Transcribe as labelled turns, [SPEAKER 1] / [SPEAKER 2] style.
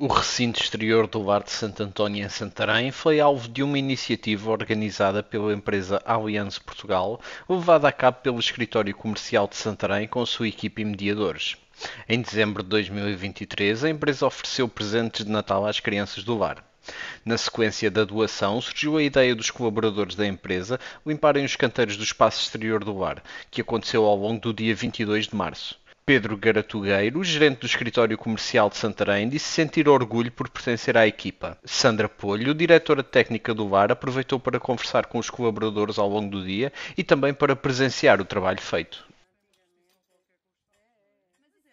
[SPEAKER 1] O recinto exterior do Lar de Santo António em Santarém foi alvo de uma iniciativa organizada pela empresa Allianz Portugal, levada a cabo pelo Escritório Comercial de Santarém com sua equipe e mediadores. Em dezembro de 2023, a empresa ofereceu presentes de Natal às crianças do lar. Na sequência da doação, surgiu a ideia dos colaboradores da empresa limparem os canteiros do espaço exterior do lar, que aconteceu ao longo do dia 22 de março. Pedro Garatugueiro, gerente do escritório comercial de Santarém, disse sentir orgulho por pertencer à equipa. Sandra Polho, diretora técnica do VAR, aproveitou para conversar com os colaboradores ao longo do dia e também para presenciar o trabalho feito.